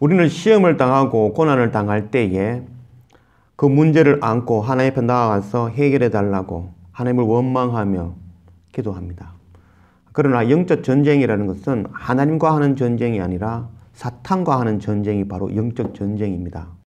우리는 시험을 당하고 고난을 당할 때에 그 문제를 안고 하나님 앞에 나아가서 해결해 달라고 하나님을 원망하며 기도합니다. 그러나 영적 전쟁이라는 것은 하나님과 하는 전쟁이 아니라 사탄과 하는 전쟁이 바로 영적 전쟁입니다.